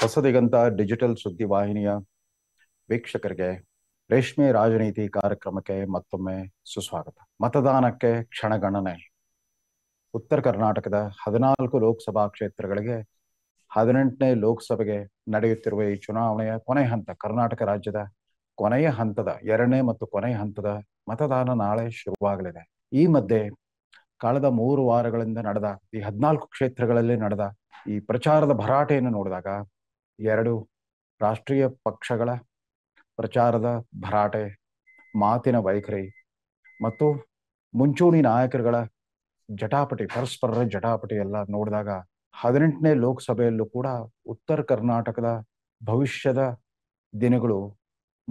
Hosadiganta digital ಸುದ್ದಿ ವಾಹಿನಿಯ ವೀಕ್ಷಕರಿಗೆ ರೇಷ್ಮೆ ರಾಜನೀತಿ ಕಾರ್ಯಕ್ರಮಕ್ಕೆ ಮತ್ತೊಮ್ಮೆ ಸುಸ್ವಾಗತ ಮತದಾನಕ್ಕೆ ಕ್ಷಣಗಣನೆ ಉತ್ತರ ಕರ್ನಾಟಕದ ಹದಿನಾಲ್ಕು ಲೋಕಸಭಾ ಕ್ಷೇತ್ರಗಳಿಗೆ ಹದಿನೆಂಟನೇ ಲೋಕಸಭೆಗೆ ನಡೆಯುತ್ತಿರುವ ಈ ಚುನಾವಣೆಯ ಕೊನೆ ಹಂತ ಕರ್ನಾಟಕ ರಾಜ್ಯದ ಕೊನೆಯ ಹಂತದ ಎರಡನೇ ಮತ್ತು ಕೊನೆಯ ಹಂತದ ಮತದಾನ ನಾಳೆ ಶುರುವಾಗಲಿದೆ ಈ ಮಧ್ಯೆ ಕಳೆದ ಮೂರು ವಾರಗಳಿಂದ ನಡೆದ ಈ ಹದಿನಾಲ್ಕು ಕ್ಷೇತ್ರಗಳಲ್ಲಿ ನಡೆದ ಈ ಪ್ರಚಾರದ ಭರಾಟೆಯನ್ನು ನೋಡಿದಾಗ ಎರಡು ರಾಷ್ಟ್ರೀಯ ಪಕ್ಷಗಳ ಪ್ರಚಾರದ ಭರಾಟೆ ಮಾತಿನ ವೈಖರಿ ಮತ್ತು ಮುಂಚೂಣಿ ನಾಯಕರುಗಳ ಜಟಾಪಟಿ ಪರಸ್ಪರರ ಜಟಾಪಟಿ ಎಲ್ಲ ನೋಡಿದಾಗ ಹದಿನೆಂಟನೇ ಲೋಕಸಭೆಯಲ್ಲೂ ಕೂಡ ಉತ್ತರ ಕರ್ನಾಟಕದ ಭವಿಷ್ಯದ ದಿನಗಳು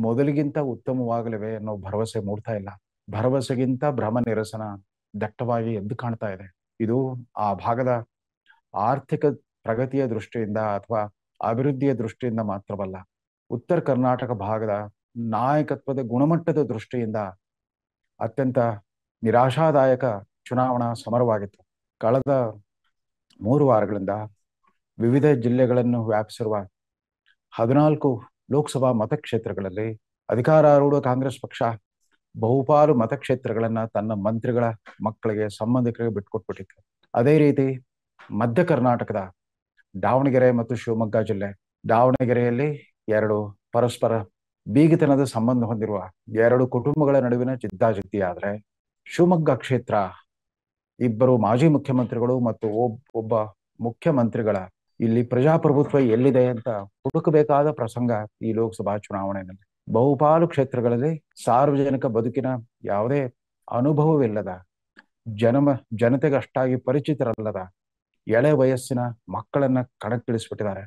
ಮೊದಲಿಗಿಂತ ಉತ್ತಮವಾಗಲಿವೆ ಅನ್ನೋ ಭರವಸೆ ಮೂಡ್ತಾ ಇಲ್ಲ ಭರವಸೆಗಿಂತ ಭ್ರಮ ನಿರಸನ ದಟ್ಟವಾಗಿ ಎದ್ದು ಕಾಣ್ತಾ ಇದೆ ಇದು ಆ ಭಾಗದ ಆರ್ಥಿಕ ಪ್ರಗತಿಯ ದೃಷ್ಟಿಯಿಂದ ಅಥವಾ ಅಭಿವೃದ್ಧಿಯ ದೃಷ್ಟಿಯಿಂದ ಮಾತ್ರವಲ್ಲ ಉತ್ತರ ಕರ್ನಾಟಕ ಭಾಗದ ನಾಯಕತ್ವದ ಗುಣಮಟ್ಟದ ದೃಷ್ಟಿಯಿಂದ ಅತ್ಯಂತ ನಿರಾಶಾದಾಯಕ ಚುನಾವಣಾ ಸಮರವಾಗಿತ್ತು ಕಳೆದ ಮೂರು ವಾರಗಳಿಂದ ವಿವಿಧ ಜಿಲ್ಲೆಗಳನ್ನು ವ್ಯಾಪಿಸಿರುವ ಹದಿನಾಲ್ಕು ಲೋಕಸಭಾ ಮತಕ್ಷೇತ್ರಗಳಲ್ಲಿ ಅಧಿಕಾರಾರೂಢ ಕಾಂಗ್ರೆಸ್ ಪಕ್ಷ ಬಹುಪಾಲು ಮತಕ್ಷೇತ್ರಗಳನ್ನ ತನ್ನ ಮಂತ್ರಿಗಳ ಮಕ್ಕಳಿಗೆ ಸಂಬಂಧಿಕರಿಗೆ ಬಿಟ್ಕೊಟ್ಬಿಟ್ಟಿತ್ತು ಅದೇ ರೀತಿ ಮಧ್ಯ ಕರ್ನಾಟಕದ ದಾವಣಗೆರೆ ಮತ್ತು ಶಿವಮೊಗ್ಗ ಜಿಲ್ಲೆ ದಾವಣಗೆರೆಯಲ್ಲಿ ಎರಡು ಪರಸ್ಪರ ಬೀಗಿತನದ ಸಂಬಂಧ ಹೊಂದಿರುವ ಎರಡು ಕುಟುಂಬಗಳ ನಡುವಿನ ಜಿದ್ದಾಜಿದ್ದಿ ಆದರೆ ಶಿವಮೊಗ್ಗ ಕ್ಷೇತ್ರ ಇಬ್ಬರು ಮಾಜಿ ಮುಖ್ಯಮಂತ್ರಿಗಳು ಮತ್ತು ಒಬ್ಬ ಮುಖ್ಯಮಂತ್ರಿಗಳ ಇಲ್ಲಿ ಪ್ರಜಾಪ್ರಭುತ್ವ ಎಲ್ಲಿದೆ ಅಂತ ಹುಡುಕಬೇಕಾದ ಪ್ರಸಂಗ ಈ ಲೋಕಸಭಾ ಚುನಾವಣೆಯಲ್ಲಿ ಬಹುಪಾಲು ಕ್ಷೇತ್ರಗಳಲ್ಲಿ ಸಾರ್ವಜನಿಕ ಬದುಕಿನ ಯಾವುದೇ ಅನುಭವವಿಲ್ಲದ ಜನಮ ಜನತೆಗಷ್ಟಾಗಿ ಪರಿಚಿತರಲ್ಲದ ಎಳೆ ವಯಸ್ಸಿನ ಮಕ್ಕಳನ್ನ ಕಣಕ್ಕಿಳಿಸ್ಬಿಟ್ಟಿದ್ದಾರೆ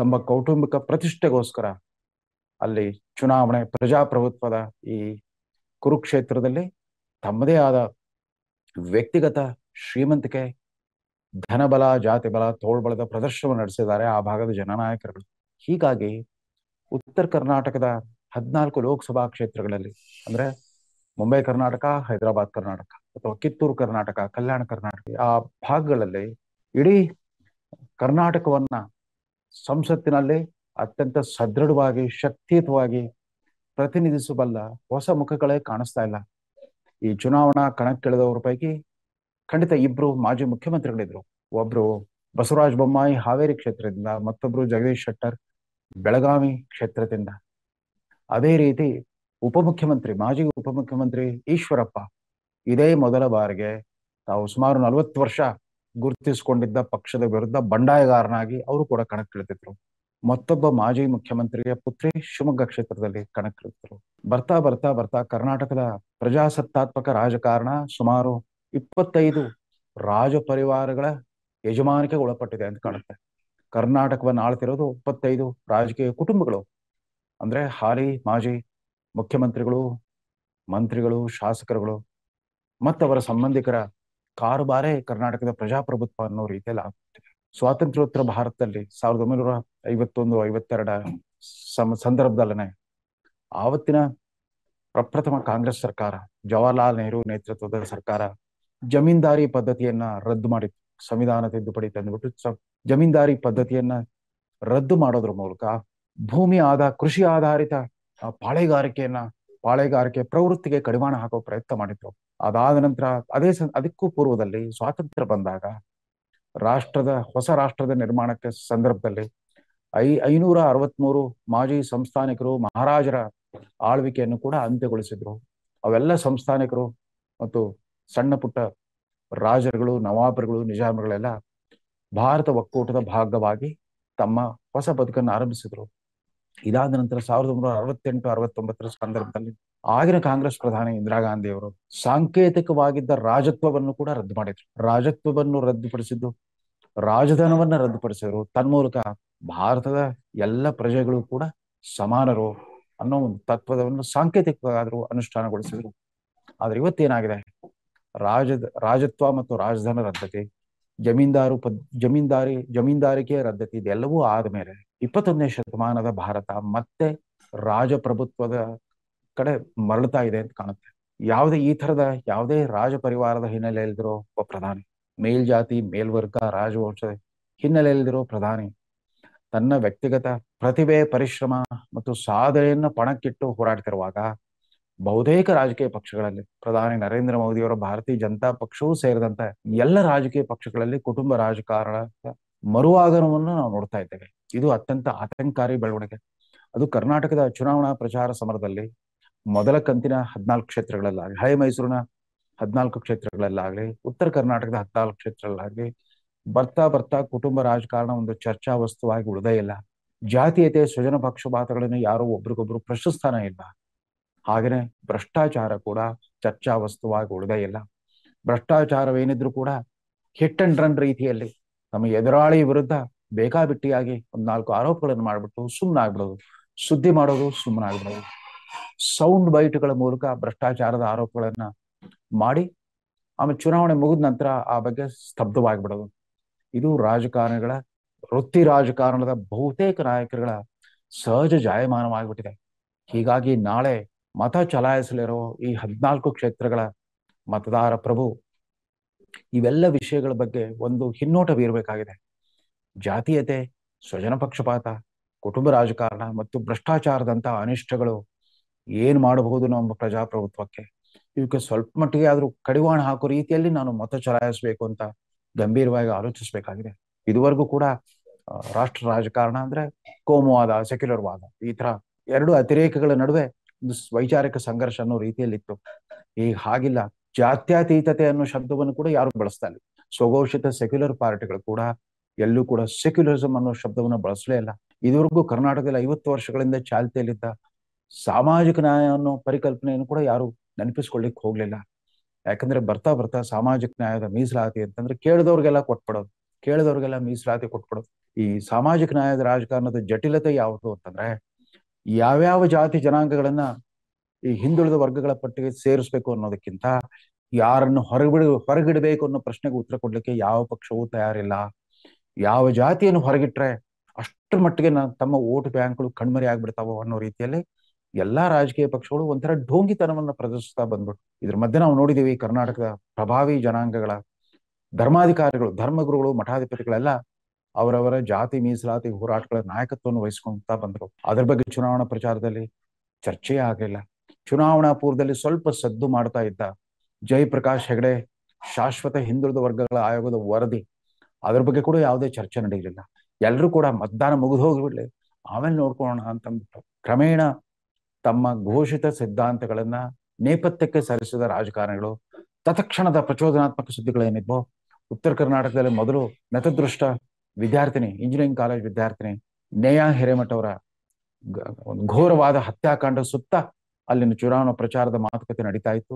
ತಮ್ಮ ಕೌಟುಂಬಿಕ ಪ್ರತಿಷ್ಠೆಗೋಸ್ಕರ ಅಲ್ಲಿ ಚುನಾವಣೆ ಪ್ರಜಾಪ್ರಭುತ್ವದ ಈ ಕುರುಕ್ಷೇತ್ರದಲ್ಲಿ ತಮ್ಮದೇ ಆದ ವ್ಯಕ್ತಿಗತ ಶ್ರೀಮಂತಿಕೆ ಧನಬಲ ಜಾತಿ ಬಲ ತೋಳ್ಬಲದ ಪ್ರದರ್ಶನವನ್ನು ನಡೆಸಿದ್ದಾರೆ ಆ ಭಾಗದ ಜನನಾಯಕರುಗಳು ಹೀಗಾಗಿ ಉತ್ತರ ಕರ್ನಾಟಕದ ಹದಿನಾಲ್ಕು ಲೋಕಸಭಾ ಕ್ಷೇತ್ರಗಳಲ್ಲಿ ಅಂದ್ರೆ ಮುಂಬೈ ಕರ್ನಾಟಕ ಹೈದರಾಬಾದ್ ಕರ್ನಾಟಕ ಅಥವಾ ಕಿತ್ತೂರು ಕರ್ನಾಟಕ ಕಲ್ಯಾಣ ಕರ್ನಾಟಕ ಆ ಭಾಗಗಳಲ್ಲಿ ಇಡೀ ಕರ್ನಾಟಕವನ್ನ ಸಂಸತ್ತಿನಲ್ಲಿ ಅತ್ಯಂತ ಸದೃಢವಾಗಿ ಶಕ್ತಿಯುತವಾಗಿ ಪ್ರತಿನಿಧಿಸಬಲ್ಲ ಹೊಸ ಮುಖಗಳೇ ಕಾಣಿಸ್ತಾ ಇಲ್ಲ ಈ ಚುನಾವಣಾ ಕಣಕ್ಕಿಳಿದವರ ಪೈಕಿ ಖಂಡಿತ ಇಬ್ರು ಮಾಜಿ ಮುಖ್ಯಮಂತ್ರಿಗಳಿದ್ರು ಒಬ್ರು ಬಸವರಾಜ ಬೊಮ್ಮಾಯಿ ಹಾವೇರಿ ಕ್ಷೇತ್ರದಿಂದ ಮತ್ತೊಬ್ರು ಜಗದೀಶ್ ಶೆಟ್ಟರ್ ಬೆಳಗಾವಿ ಕ್ಷೇತ್ರದಿಂದ ಅದೇ ರೀತಿ ಉಪಮುಖ್ಯಮಂತ್ರಿ ಮಾಜಿ ಉಪಮುಖ್ಯಮಂತ್ರಿ ಈಶ್ವರಪ್ಪ ಇದೇ ಮೊದಲ ಬಾರಿಗೆ ತಾವು ಸುಮಾರು ನಲವತ್ತು ವರ್ಷ ಗುರುತಿಸಿಕೊಂಡಿದ್ದ ಪಕ್ಷದ ವಿರುದ್ಧ ಬಂಡಾಯಗಾರನಾಗಿ ಅವರು ಕೂಡ ಕಣಕ್ಕಿಳಿದಿದ್ರು ಮತ್ತೊಬ್ಬ ಮಾಜಿ ಮುಖ್ಯಮಂತ್ರಿಯ ಪುತ್ರಿ ಶಿವಮೊಗ್ಗ ಕ್ಷೇತ್ರದಲ್ಲಿ ಕಣಕ್ಕಿಳಿದ್ರು ಬರ್ತಾ ಬರ್ತಾ ಬರ್ತಾ ಕರ್ನಾಟಕದ ಪ್ರಜಾಸತ್ತಾತ್ಮಕ ರಾಜಕಾರಣ ಸುಮಾರು ಇಪ್ಪತ್ತೈದು ರಾಜ ಪರಿವಾರಗಳ ಯಜಮಾನಿಕೆ ಒಳಪಟ್ಟಿದೆ ಅಂತ ಕಾಣುತ್ತೆ ಕರ್ನಾಟಕವನ್ನು ಆಳ್ತಿರೋದು ಇಪ್ಪತ್ತೈದು ರಾಜಕೀಯ ಕುಟುಂಬಗಳು ಅಂದ್ರೆ ಹಾಲಿ ಮಾಜಿ ಮುಖ್ಯಮಂತ್ರಿಗಳು ಮಂತ್ರಿಗಳು ಶಾಸಕರುಗಳು ಮತ್ತವರ ಸಂಬಂಧಿಕರ ಕಾರುಬಾರೇ ಕರ್ನಾಟಕದ ಪ್ರಜಾಪ್ರಭುತ್ವ ಅನ್ನೋ ರೀತಿಯಲ್ಲಿ ಆಗ್ತಿದೆ ಸ್ವಾತಂತ್ರ್ಯೋತ್ತರ ಭಾರತದಲ್ಲಿ ಸಾವಿರದ ಒಂಬೈನೂರ ಐವತ್ತೊಂದು ಐವತ್ತೆರಡ ಸಮ ಸಂದರ್ಭದಲ್ಲೇ ಆವತ್ತಿನ ಪ್ರಪ್ರಥಮ ಕಾಂಗ್ರೆಸ್ ಸರ್ಕಾರ ಜವಾಹರ್ಲಾಲ್ ನೆಹರು ನೇತೃತ್ವದ ಸರ್ಕಾರ ಜಮೀನ್ದಾರಿ ಪದ್ಧತಿಯನ್ನ ರದ್ದು ಮಾಡಿ ಸಂವಿಧಾನ ತಿದ್ದುಪಡಿ ತಂದ್ಬಿಟ್ಟು ಜಮೀನ್ದಾರಿ ಪದ್ಧತಿಯನ್ನ ರದ್ದು ಮಾಡೋದ್ರ ಮೂಲಕ ಭೂಮಿ ಆದ ಕೃಷಿ ಆಧಾರಿತ ಪಾಳೆಗಾರಿಕೆಯನ್ನ ಪಾಳೆಗಾರಿಕೆ ಪ್ರವೃತ್ತಿಗೆ ಕಡಿವಾಣ ಹಾಕೋ ಪ್ರಯತ್ನ ಮಾಡಿದ್ರು ಅದಾದ ನಂತರ ಅದೇ ಅದಕ್ಕೂ ಪೂರ್ವದಲ್ಲಿ ಸ್ವಾತಂತ್ರ್ಯ ಬಂದಾಗ ರಾಷ್ಟ್ರದ ಹೊಸ ರಾಷ್ಟ್ರದ ನಿರ್ಮಾಣಕ್ಕೆ ಸಂದರ್ಭದಲ್ಲಿ ಐ ಐನೂರ ಅರವತ್ಮೂರು ಮಾಜಿ ಸಂಸ್ಥಾನಿಕರು ಮಹಾರಾಜರ ಆಳ್ವಿಕೆಯನ್ನು ಕೂಡ ಅಂತ್ಯಗೊಳಿಸಿದ್ರು ಅವೆಲ್ಲ ಸಂಸ್ಥಾನಿಕರು ಮತ್ತು ಸಣ್ಣ ಪುಟ್ಟ ರಾಜರುಗಳು ನವಾಬರುಗಳು ನಿಜಾಮರುಗಳೆಲ್ಲ ಭಾರತ ಒಕ್ಕೂಟದ ಭಾಗವಾಗಿ ತಮ್ಮ ಹೊಸ ಬದುಕನ್ನು ಆರಂಭಿಸಿದ್ರು ಇದಾದ ನಂತರ ಸಾವಿರದ ಒಂಬೈನೂರ ಅರವತ್ತೆಂಟು ಅರವತ್ತೊಂಬತ್ತರ ಸಂದರ್ಭದಲ್ಲಿ ಆಗಿನ ಕಾಂಗ್ರೆಸ್ ಪ್ರಧಾನಿ ಇಂದಿರಾ ಗಾಂಧಿ ಅವರು ಸಾಂಕೇತಿಕವಾಗಿದ್ದ ರಾಜತ್ವವನ್ನು ಕೂಡ ರದ್ದು ಮಾಡಿದ್ರು ರಾಜತ್ವವನ್ನು ರದ್ದುಪಡಿಸಿದ್ದು ರಾಜಧನವನ್ನ ರದ್ದುಪಡಿಸಿದ್ರು ತನ್ಮೂಲಕ ಭಾರತದ ಎಲ್ಲ ಪ್ರಜೆಗಳು ಕೂಡ ಸಮಾನರು ಅನ್ನೋ ಒಂದು ತತ್ವದವನ್ನು ಸಾಂಕೇತಿಕವಾದರೂ ಅನುಷ್ಠಾನಗೊಳಿಸಿದ್ರು ಆದ್ರೆ ಇವತ್ತೇನಾಗಿದೆ ರಾಜದ ರಾಜತ್ವ ಮತ್ತು ರಾಜಧಾನ ರದ್ದತಿ ಜಮೀನ್ದಾರು ಪದ್ ಜಮೀನ್ದಾರಿ ಜಮೀನ್ದಾರಿಕೆ ರದ್ದತಿ ಇದೆಲ್ಲವೂ ಆದ ಮೇಲೆ ಇಪ್ಪತ್ತೊಂದನೇ ಶತಮಾನದ ಭಾರತ ಮತ್ತೆ ರಾಜಪ್ರಭುತ್ವದ ಕಡೆ ಮರಳುತ್ತಾ ಇದೆ ಅಂತ ಕಾಣುತ್ತೆ ಯಾವುದೇ ಈ ತರದ ಯಾವುದೇ ರಾಜ ಪರಿವಾರದ ಹಿನ್ನೆಲೆಯಲ್ಲಿರೋ ಒಬ್ಬ ಪ್ರಧಾನಿ ಮೇಲ್ಜಾತಿ ಮೇಲ್ವರ್ಗ ರಾಜವಂಶದ ಹಿನ್ನೆಲೆಯಲ್ಲಿರೋ ಪ್ರಧಾನಿ ತನ್ನ ವ್ಯಕ್ತಿಗತ ಪ್ರತಿಭೆ ಪರಿಶ್ರಮ ಮತ್ತು ಸಾಧನೆಯನ್ನು ಪಣಕ್ಕಿಟ್ಟು ಹೋರಾಡ್ತಿರುವಾಗ ಬಹುತೇಕ ರಾಜಕೀಯ ಪಕ್ಷಗಳಲ್ಲಿ ಪ್ರಧಾನಿ ನರೇಂದ್ರ ಮೋದಿಯವರ ಭಾರತೀಯ ಜನತಾ ಪಕ್ಷವೂ ಸೇರಿದಂತೆ ಎಲ್ಲ ರಾಜಕೀಯ ಪಕ್ಷಗಳಲ್ಲಿ ಕುಟುಂಬ ರಾಜಕಾರಣದ ಮರುವಾಗನವನ್ನು ನಾವು ನೋಡ್ತಾ ಇದ್ದೇವೆ ಇದು ಅತ್ಯಂತ ಆತಂಕಾರಿ ಬೆಳವಣಿಗೆ ಅದು ಕರ್ನಾಟಕದ ಚುನಾವಣಾ ಪ್ರಚಾರ ಸಮರದಲ್ಲಿ ಮೊದಲ ಕಂತಿನ ಹದಿನಾಲ್ಕು ಕ್ಷೇತ್ರಗಳಲ್ಲಾಗಲಿ ಹಳೆ ಮೈಸೂರಿನ ಹದಿನಾಲ್ಕು ಕ್ಷೇತ್ರಗಳಲ್ಲಾಗಲಿ ಉತ್ತರ ಕರ್ನಾಟಕದ ಹದಿನಾಲ್ಕು ಕ್ಷೇತ್ರಗಳಲ್ಲಾಗಲಿ ಬರ್ತಾ ಬರ್ತಾ ಕುಟುಂಬ ರಾಜಕಾರಣ ಒಂದು ಚರ್ಚಾ ವಸ್ತುವಾಗಿ ಉಳಿದೇ ಇಲ್ಲ ಜಾತೀಯತೆ ಸ್ವಜನ ಪಕ್ಷಪಾತಗಳನ್ನು ಯಾರೋ ಒಬ್ರಿಗೊಬ್ರು ಪ್ರಶಸ್ತಾನ ಇಲ್ಲ ಹಾಗೇನೆ ಭ್ರಷ್ಟಾಚಾರ ಕೂಡ ಚರ್ಚಾ ವಸ್ತುವಾಗಿ ಉಳಿದೇ ಇಲ್ಲ ಭ್ರಷ್ಟಾಚಾರವೇನಿದ್ರು ಕೂಡ ಹಿಟ್ ಅಂಡ್ ರನ್ ರೀತಿಯಲ್ಲಿ ನಮ್ಮ ಎದುರಾಳಿ ವಿರುದ್ಧ ಬೇಕಾಬಿಟ್ಟಿಯಾಗಿ ಒಂದ್ ನಾಲ್ಕು ಆರೋಪಗಳನ್ನು ಮಾಡ್ಬಿಟ್ಟು ಸುಮ್ಮನಾಗ್ಬಿಡೋದು ಸುದ್ದಿ ಮಾಡೋದು ಸುಮ್ಮನಾಗ್ಬಿಡೋದು ಸೌಂಡ್ ಬೈಟ್ಗಳ ಮೂಲಕ ಭ್ರಷ್ಟಾಚಾರದ ಆರೋಪಗಳನ್ನ ಮಾಡಿ ಆಮೇಲೆ ಚುನಾವಣೆ ಮುಗಿದ ನಂತರ ಆ ಬಗ್ಗೆ ಸ್ತಬ್ಧವಾಗಿಬಿಡೋದು ಇದು ರಾಜಕಾರಣಿಗಳ ವೃತ್ತಿ ರಾಜಕಾರಣದ ಬಹುತೇಕ ನಾಯಕರುಗಳ ಸಹಜ ಜಾಯಮಾನವಾಗಿಬಿಟ್ಟಿದೆ ಹೀಗಾಗಿ ನಾಳೆ ಮತ ಚಲಾಯಿಸಲಿರೋ ಈ ಹದಿನಾಲ್ಕು ಕ್ಷೇತ್ರಗಳ ಮತದಾರ ಪ್ರಭು ಇವೆಲ್ಲ ವಿಷಯಗಳ ಬಗ್ಗೆ ಒಂದು ಹಿನ್ನೋಟ ಬೀರಬೇಕಾಗಿದೆ ಜಾತೀಯತೆ ಸ್ವಜನ ಪಕ್ಷಪಾತ ಕುಟುಂಬ ರಾಜಕಾರಣ ಮತ್ತು ಭ್ರಷ್ಟಾಚಾರದಂತಹ ಅನಿಷ್ಟಗಳು ಏನು ಮಾಡಬಹುದು ನಮ್ಮ ಪ್ರಜಾಪ್ರಭುತ್ವಕ್ಕೆ ಇವಕ್ಕೆ ಸ್ವಲ್ಪ ಮಟ್ಟಿಗೆ ಆದ್ರೂ ಕಡಿವಾಣ ಹಾಕೋ ರೀತಿಯಲ್ಲಿ ನಾನು ಮತ ಚಲಾಯಿಸಬೇಕು ಅಂತ ಗಂಭೀರವಾಗಿ ಆಲೋಚಿಸಬೇಕಾಗಿದೆ ಇದುವರೆಗೂ ಕೂಡ ರಾಷ್ಟ್ರ ರಾಜಕಾರಣ ಅಂದ್ರೆ ಕೋಮುವಾದ ಸೆಕ್ಯುಲರ್ ವಾದ ಈ ತರ ಎರಡು ಅತಿರೇಕಗಳ ನಡುವೆ ಒಂದು ವೈಚಾರಿಕ ಸಂಘರ್ಷ ಅನ್ನೋ ರೀತಿಯಲ್ಲಿತ್ತು ಈಗ ಹಾಗಿಲ್ಲ ಜಾತ್ಯತೀತತೆ ಅನ್ನೋ ಶಬ್ದವನ್ನು ಕೂಡ ಯಾರು ಬಳಸ್ತಾ ಇಲ್ಲ ಸ್ವಘೋಷಿತ ಸೆಕ್ಯುಲರ್ ಪಾರ್ಟಿಗಳು ಕೂಡ ಎಲ್ಲೂ ಕೂಡ ಸೆಕ್ಯುಲರಿಸಂ ಅನ್ನೋ ಶಬ್ದವನ್ನು ಬಳಸಲೇ ಇಲ್ಲ ಇದುವರೆಗೂ ಕರ್ನಾಟಕದಲ್ಲಿ ಐವತ್ತು ವರ್ಷಗಳಿಂದ ಚಾಲ್ತಿಯಲ್ಲಿದ್ದ ಸಾಮಾಜಿಕ ನ್ಯಾಯ ಅನ್ನೋ ಪರಿಕಲ್ಪನೆಯನ್ನು ಕೂಡ ಯಾರು ನೆನಪಿಸ್ಕೊಳ್ಳಿಕ್ ಹೋಗ್ಲಿಲ್ಲ ಯಾಕಂದ್ರೆ ಬರ್ತಾ ಬರ್ತಾ ಸಾಮಾಜಿಕ ನ್ಯಾಯದ ಮೀಸಲಾತಿ ಅಂತಂದ್ರೆ ಕೇಳಿದವ್ರಿಗೆಲ್ಲ ಕೊಟ್ಬಿಡೋದು ಕೇಳಿದವ್ರಿಗೆಲ್ಲ ಮೀಸಲಾತಿ ಕೊಟ್ಬಿಡೋದು ಈ ಸಾಮಾಜಿಕ ನ್ಯಾಯದ ರಾಜಕಾರಣದ ಜಟಿಲತೆ ಯಾವುದು ಅಂತಂದ್ರೆ ಯಾವ್ಯಾವ ಜಾತಿ ಜನಾಂಗಗಳನ್ನ ಈ ಹಿಂದುಳಿದ ವರ್ಗಗಳ ಪಟ್ಟಿಗೆ ಸೇರಿಸ್ಬೇಕು ಅನ್ನೋದಕ್ಕಿಂತ ಯಾರನ್ನು ಹೊರಗಿಡ ಹೊರಗಿಡಬೇಕು ಅನ್ನೋ ಪ್ರಶ್ನೆಗೆ ಉತ್ತರ ಕೊಡ್ಲಿಕ್ಕೆ ಯಾವ ಪಕ್ಷವೂ ತಯಾರಿಲ್ಲ ಯಾವ ಜಾತಿಯನ್ನು ಹೊರಗಿಟ್ರೆ ಅಷ್ಟರ ಮಟ್ಟಿಗೆ ನಾ ತಮ್ಮ ಓಟ್ ಬ್ಯಾಂಕ್ಗಳು ಕಣ್ಮರಿ ಆಗ್ಬಿಡ್ತಾವೋ ಅನ್ನೋ ರೀತಿಯಲ್ಲಿ ಎಲ್ಲಾ ರಾಜಕೀಯ ಪಕ್ಷಗಳು ಒಂಥರ ಢೋಂಗಿತನವನ್ನ ಪ್ರದರ್ಶಿಸ್ತಾ ಬಂದ್ಬಿಟ್ಟು ಇದ್ರ ಮಧ್ಯೆ ನಾವು ನೋಡಿದೀವಿ ಕರ್ನಾಟಕದ ಪ್ರಭಾವಿ ಜನಾಂಗಗಳ ಧರ್ಮಾಧಿಕಾರಿಗಳು ಧರ್ಮಗುರುಗಳು ಮಠಾಧಿಪತಿಗಳೆಲ್ಲ ಅವರವರ ಜಾತಿ ಮೀಸಲಾತಿ ಹೋರಾಟಗಳ ನಾಯಕತ್ವವನ್ನು ವಹಿಸ್ಕೊಂತಾ ಬಂದರು ಅದರ ಬಗ್ಗೆ ಚುನಾವಣಾ ಪ್ರಚಾರದಲ್ಲಿ ಚರ್ಚೆ ಆಗಲಿಲ್ಲ ಚುನಾವಣಾ ಪೂರ್ವದಲ್ಲಿ ಸ್ವಲ್ಪ ಸದ್ದು ಮಾಡ್ತಾ ಇದ್ದ ಜಯಪ್ರಕಾಶ್ ಹೆಗಡೆ ಶಾಶ್ವತ ಹಿಂದುಳಿದ ವರ್ಗಗಳ ಆಯೋಗದ ವರದಿ ಅದ್ರ ಬಗ್ಗೆ ಕೂಡ ಯಾವುದೇ ಚರ್ಚೆ ನಡೆಯಲಿಲ್ಲ ಎಲ್ಲರೂ ಕೂಡ ಮತದಾನ ಮುಗಿದು ಹೋಗಿಬಿಡ್ಲಿ ಆಮೇಲೆ ನೋಡ್ಕೊಳೋಣ ಅಂತಂದ್ಬಿಟ್ಟು ಕ್ರಮೇಣ ತಮ್ಮ ಘೋಷಿತ ಸಿದ್ಧಾಂತಗಳನ್ನ ನೇಪಥ್ಯಕ್ಕೆ ಸರಿಸಿದ ರಾಜಕಾರಣಿಗಳು ತತ್ಕ್ಷಣದ ಪ್ರಚೋದನಾತ್ಮಕ ಸುದ್ದಿಗಳೇನಿದ್ವೋ ಉತ್ತರ ಕರ್ನಾಟಕದಲ್ಲಿ ಮೊದಲು ನತದೃಷ್ಟ ವಿದ್ಯಾರ್ಥಿನಿ ಇಂಜಿನಿಯರಿಂಗ್ ಕಾಲೇಜ್ ವಿದ್ಯಾರ್ಥಿನಿ ನೇಯಾ ಹಿರೇಮಠ ಅವರ ಘೋರವಾದ ಹತ್ಯಾಕಾಂಡ ಸುತ್ತ ಅಲ್ಲಿನ ಚುನಾವಣಾ ಪ್ರಚಾರದ ಮಾತುಕತೆ ನಡೀತಾ ಇತ್ತು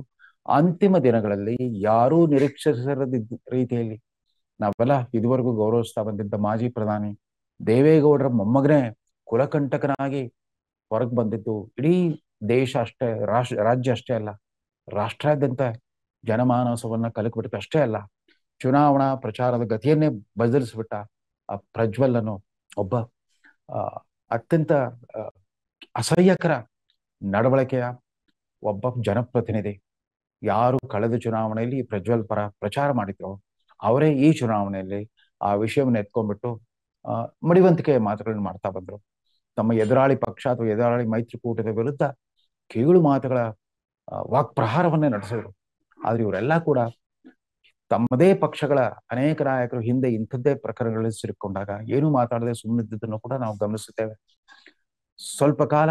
ಅಂತಿಮ ದಿನಗಳಲ್ಲಿ ಯಾರೂ ನಿರೀಕ್ಷಿಸದ ರೀತಿಯಲ್ಲಿ ನಾವೆಲ್ಲ ಇದುವರೆಗೂ ಗೌರವಿಸ್ತಾ ಬಂದಿದ್ದ ಮಾಜಿ ಪ್ರಧಾನಿ ದೇವೇಗೌಡರ ಮೊಮ್ಮಗನೇ ಕುಲಕಂಟಕನಾಗಿ ಹೊರಗೆ ಬಂದಿದ್ದು ಇಡೀ ದೇಶ ಅಷ್ಟೇ ರಾಷ್ಟ್ರ ರಾಜ್ಯ ಅಷ್ಟೇ ಅಲ್ಲ ರಾಷ್ಟ್ರಾದ್ಯಂತ ಜನಮಾನಸವನ್ನ ಕಲಕಬಿಟ್ಟ ಅಷ್ಟೇ ಅಲ್ಲ ಚುನಾವಣಾ ಪ್ರಚಾರದ ಗತಿಯನ್ನೇ ಬದಲಿಸ್ಬಿಟ್ಟ ಆ ಪ್ರಜ್ವಲ್ಲನು ಒಬ್ಬ ಅತ್ಯಂತ ಅಸಹ್ಯಕರ ನಡವಳಿಕೆಯ ಒಬ್ಬ ಜನಪ್ರತಿನಿಧಿ ಯಾರು ಕಳೆದ ಚುನಾವಣೆಯಲ್ಲಿ ಪ್ರಜ್ವಲ್ ಪರ ಪ್ರಚಾರ ಮಾಡಿದ್ರು ಅವರೇ ಈ ಚುನಾವಣೆಯಲ್ಲಿ ಆ ವಿಷಯವನ್ನು ಎತ್ಕೊಂಡ್ಬಿಟ್ಟು ಮಡಿವಂತಿಕೆ ಮಾತುಗಳನ್ನು ಮಾಡ್ತಾ ಬಂದರು ತಮ್ಮ ಎದುರಾಳಿ ಪಕ್ಷ ಅಥವಾ ಎದುರಾಳಿ ಮೈತ್ರಿಕೂಟದ ವಿರುದ್ಧ ಕೇಳು ಮಾತುಗಳ ಪ್ರಹಾರವನ್ನೇ ನಡೆಸಿದ್ರು ಆದ್ರೆ ಇವರೆಲ್ಲ ಕೂಡ ತಮ್ಮದೇ ಪಕ್ಷಗಳ ಅನೇಕ ನಾಯಕರು ಹಿಂದೆ ಇಂಥದ್ದೇ ಪ್ರಕರಣಗಳಲ್ಲಿ ಸಿಕ್ಕೊಂಡಾಗ ಏನು ಮಾತಾಡದೆ ಸುಮ್ಮನಿದ್ದನ್ನು ಕೂಡ ನಾವು ಗಮನಿಸುತ್ತೇವೆ ಸ್ವಲ್ಪ ಕಾಲ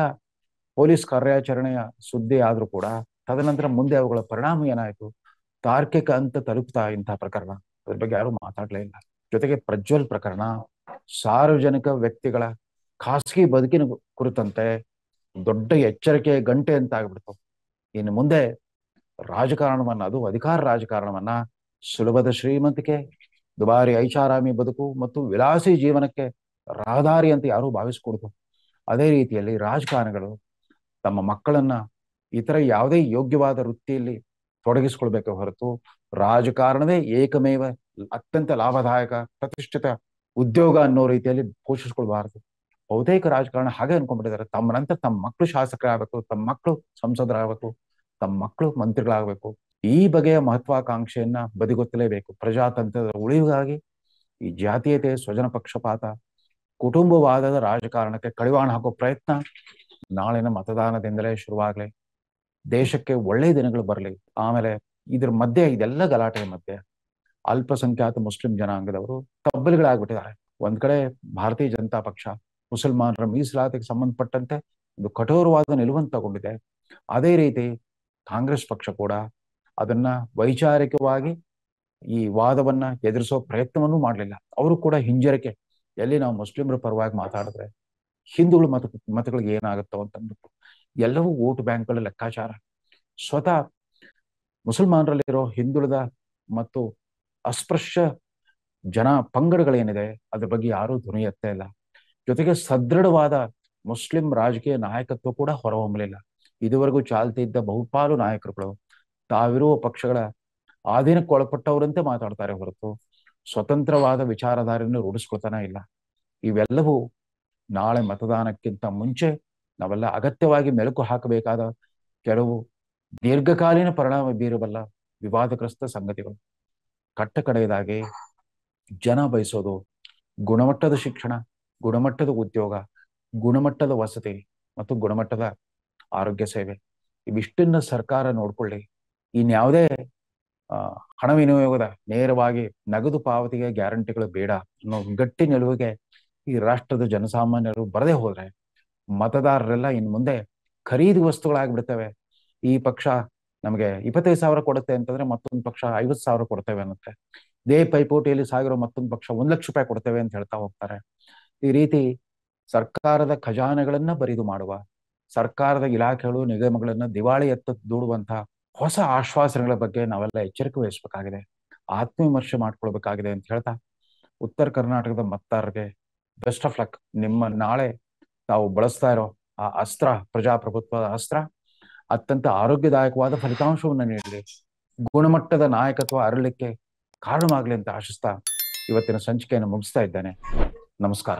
ಪೊಲೀಸ್ ಕಾರ್ಯಾಚರಣೆಯ ಸುದ್ದಿ ಆದರೂ ಕೂಡ ತದನಂತರ ಮುಂದೆ ಅವುಗಳ ಪರಿಣಾಮ ಏನಾಯಿತು ತಾರ್ಕಿಕ ಅಂತ ತಲುಪ್ತಾ ಇಂತಹ ಪ್ರಕರಣ ಅದ್ರ ಬಗ್ಗೆ ಯಾರು ಮಾತಾಡ್ಲೇ ಇಲ್ಲ ಜೊತೆಗೆ ಪ್ರಜ್ವಲ್ ಪ್ರಕರಣ ಸಾರ್ವಜನಿಕ ವ್ಯಕ್ತಿಗಳ ಖಾಸಗಿ ಬದುಕಿನ ಕುರಿತಂತೆ ದೊಡ್ಡ ಎಚ್ಚರಿಕೆ ಗಂಟೆ ಅಂತ ಆಗ್ಬಿಡ್ತು ಇನ್ನು ಮುಂದೆ ರಾಜಕಾರಣವನ್ನ ಅದು ಅಧಿಕಾರ ರಾಜಕಾರಣವನ್ನ ಸುಲಭದ ಶ್ರೀಮಂತಿಕೆ ದುಬಾರಿ ಐಷಾರಾಮಿ ಬದುಕು ಮತ್ತು ವಿಲಾಸಿ ಜೀವನಕ್ಕೆ ರಹದಾರಿ ಅಂತ ಯಾರು ಭಾವಿಸ್ಕೊಡ್ತು ಅದೇ ರೀತಿಯಲ್ಲಿ ರಾಜಕಾರಣಿಗಳು ತಮ್ಮ ಮಕ್ಕಳನ್ನ ಇತರ ಯಾವುದೇ ಯೋಗ್ಯವಾದ ವೃತ್ತಿಯಲ್ಲಿ ತೊಡಗಿಸ್ಕೊಳ್ಬೇಕು ಹೊರತು ರಾಜಕಾರಣವೇ ಏಕಮೇವ ಅತ್ಯಂತ ಲಾಭದಾಯಕ ಪ್ರತಿಷ್ಠಿತ ಉದ್ಯೋಗ ಅನ್ನೋ ರೀತಿಯಲ್ಲಿ ಘೋಷಿಸ್ಕೊಳ್ಬಾರದು ಬಹುತೇಕ ರಾಜಕಾರಣ ಹಾಗೆ ಅನ್ಕೊಂಡ್ಬಿಟ್ಟಿದ್ದಾರೆ ತಮ್ಮ ನಂತರ ತಮ್ಮ ಮಕ್ಕಳು ಶಾಸಕರಾಗಬೇಕು ತಮ್ಮ ಮಕ್ಕಳು ಸಂಸದರಾಗಬೇಕು ತಮ್ಮ ಮಕ್ಕಳು ಮಂತ್ರಿಗಳಾಗಬೇಕು ಈ ಬಗೆಯ ಮಹತ್ವಾಕಾಂಕ್ಷೆಯನ್ನ ಬದಿಗೊತ್ತಲೇಬೇಕು ಪ್ರಜಾತಂತ್ರದ ಉಳಿವಿಗಾಗಿ ಈ ಜಾತೀಯತೆ ಸ್ವಜನ ಪಕ್ಷಪಾತ ಕುಟುಂಬವಾದದ ರಾಜಕಾರಣಕ್ಕೆ ಕಡಿವಾಣ ಹಾಕೋ ಪ್ರಯತ್ನ ನಾಳಿನ ಮತದಾನದಿಂದಲೇ ಶುರುವಾಗಲಿ ದೇಶಕ್ಕೆ ಒಳ್ಳೆಯ ದಿನಗಳು ಬರಲಿ ಆಮೇಲೆ ಇದ್ರ ಮಧ್ಯೆ ಇದೆಲ್ಲ ಗಲಾಟೆ ಮಧ್ಯೆ ಅಲ್ಪಸಂಖ್ಯಾತ ಮುಸ್ಲಿಂ ಜನಾಂಗದವರು ತಬ್ಬಲಿಗಳಾಗ್ಬಿಟ್ಟಿದ್ದಾರೆ ಒಂದ್ ಕಡೆ ಭಾರತೀಯ ಜನತಾ ಪಕ್ಷ ಮುಸಲ್ಮಾನರ ಮೀಸಲಾತಿಗೆ ಸಂಬಂಧಪಟ್ಟಂತೆ ಒಂದು ಕಠೋರವಾದ ನಿಲುವನ್ನು ತಗೊಂಡಿದೆ ಅದೇ ರೀತಿ ಕಾಂಗ್ರೆಸ್ ಪಕ್ಷ ಕೂಡ ಅದನ್ನ ವೈಚಾರಿಕವಾಗಿ ಈ ವಾದವನ್ನ ಎದುರಿಸೋ ಪ್ರಯತ್ನವನ್ನೂ ಮಾಡಲಿಲ್ಲ ಅವರು ಕೂಡ ಹಿಂಜರಿಕೆ ಎಲ್ಲಿ ನಾವು ಮುಸ್ಲಿಮರ ಪರವಾಗಿ ಮಾತಾಡಿದ್ರೆ ಹಿಂದೂಗಳು ಮತ ಮತಗಳಿಗೆ ಏನಾಗುತ್ತೋ ಅಂತಂದ್ಬಿಟ್ಟು ಎಲ್ಲವೂ ವೋಟ್ ಬ್ಯಾಂಕ್ಗಳ ಲೆಕ್ಕಾಚಾರ ಸ್ವತಃ ಮುಸಲ್ಮಾನರಲ್ಲಿರೋ ಹಿಂದುಳಿದ ಮತ್ತು ಅಸ್ಪೃಶ್ಯ ಜನ ಪಂಗಡಗಳೇನಿದೆ ಅದ್ರ ಬಗ್ಗೆ ಯಾರೂ ಧ್ವನಿ ಎತ್ತೇ ಇಲ್ಲ ಜೊತೆಗೆ ಸದೃಢವಾದ ಮುಸ್ಲಿಂ ರಾಜಕೀಯ ನಾಯಕತ್ವ ಕೂಡ ಹೊರಹೊಮ್ಮಲಿಲ್ಲ ಇದುವರೆಗೂ ಚಾಲ್ತಿ ಇದ್ದ ಬಹುಪಾಲು ನಾಯಕರುಗಳು ತಾವಿರುವ ಪಕ್ಷಗಳ ಆಧೀನಕ್ಕೆ ಒಳಪಟ್ಟವರಂತೆ ಮಾತಾಡ್ತಾರೆ ಹೊರತು ಸ್ವತಂತ್ರವಾದ ವಿಚಾರಧಾರೆಯನ್ನು ರೂಢಿಸ್ಕೊತಾನೆ ಇಲ್ಲ ಇವೆಲ್ಲವೂ ನಾಳೆ ಮತದಾನಕ್ಕಿಂತ ಮುಂಚೆ ನಾವೆಲ್ಲ ಅಗತ್ಯವಾಗಿ ಮೆಲುಕು ಹಾಕಬೇಕಾದ ಕೆಲವು ದೀರ್ಘಕಾಲೀನ ಪರಿಣಾಮ ಬೀರಬಲ್ಲ ವಿವಾದಗ್ರಸ್ತ ಸಂಗತಿಗಳು ಕಟ್ಟಕಡೆಯದಾಗಿ ಜನ ಬಯಸೋದು ಗುಣಮಟ್ಟದ ಶಿಕ್ಷಣ ಗುಣಮಟ್ಟದ ಉದ್ಯೋಗ ಗುಣಮಟ್ಟದ ವಸತಿ ಮತ್ತು ಗುಣಮಟ್ಟದ ಆರೋಗ್ಯ ಸೇವೆ ಇವಿಷ್ಟನ್ನ ಸರ್ಕಾರ ನೋಡ್ಕೊಳ್ಳಿ ಇನ್ಯಾವುದೇ ಹಣ ವಿನಿಯೋಗದ ನೇರವಾಗಿ ನಗದು ಪಾವತಿಗೆ ಗ್ಯಾರಂಟಿಗಳು ಬೇಡ ಅನ್ನೋ ಗಟ್ಟಿ ನಿಲುವಿಗೆ ಈ ರಾಷ್ಟ್ರದ ಜನಸಾಮಾನ್ಯರು ಬರದೇ ಹೋದ್ರೆ ಮತದಾರರೆಲ್ಲ ಇನ್ ಮುಂದೆ ಖರೀದಿ ವಸ್ತುಗಳಾಗಿಬಿಡ್ತವೆ ಈ ಪಕ್ಷ ನಮಗೆ ಇಪ್ಪತ್ತೈದು ಸಾವಿರ ಕೊಡುತ್ತೆ ಅಂತಂದ್ರೆ ಮತ್ತೊಂದು ಪಕ್ಷ ಐವತ್ತು ಸಾವಿರ ಕೊಡ್ತೇವೆ ಅನ್ನತ್ತೆ ಇದೇ ಪೈಪೋಟಿಯಲ್ಲಿ ಸಾಗಿರೋ ಮತ್ತೊಂದು ಪಕ್ಷ ಒಂದ್ ಲಕ್ಷ ರೂಪಾಯಿ ಕೊಡ್ತೇವೆ ಅಂತ ಹೇಳ್ತಾ ಹೋಗ್ತಾರೆ ಈ ರೀತಿ ಸರ್ಕಾರದ ಖಜಾನೆಗಳನ್ನ ಬರಿದು ಮಾಡುವ ಸರ್ಕಾರದ ಇಲಾಖೆಗಳು ನಿಗಮಗಳನ್ನ ದಿವಾಳಿ ಎತ್ತ ದೂಡುವಂತಹ ಹೊಸ ಆಶ್ವಾಸನೆಗಳ ಬಗ್ಗೆ ನಾವೆಲ್ಲ ಎಚ್ಚರಿಕೆ ವಹಿಸಬೇಕಾಗಿದೆ ಆತ್ಮವಿಮರ್ಶೆ ಮಾಡ್ಕೊಳ್ಬೇಕಾಗಿದೆ ಅಂತ ಹೇಳ್ತಾ ಉತ್ತರ ಕರ್ನಾಟಕದ ಮತ್ತಾರರಿಗೆ ಬೆಸ್ಟ್ ಆಫ್ ಲಕ್ ನಿಮ್ಮ ನಾಳೆ ತಾವು ಬಳಸ್ತಾ ಇರೋ ಆ ಅಸ್ತ್ರ ಪ್ರಜಾಪ್ರಭುತ್ವದ ಅಸ್ತ್ರ ಅತ್ಯಂತ ಆರೋಗ್ಯದಾಯಕವಾದ ಫಲಿತಾಂಶವನ್ನು ನೀಡಲಿ ಗುಣಮಟ್ಟದ ನಾಯಕತ್ವ ಕಾರಣ ಕಾರಣವಾಗಲಿ ಅಂತ ಆಶಿಸ್ತಾ ಇವತ್ತಿನ ಸಂಚಿಕೆಯನ್ನು ಮುಗಿಸ್ತಾ ಇದ್ದೇನೆ ನಮಸ್ಕಾರ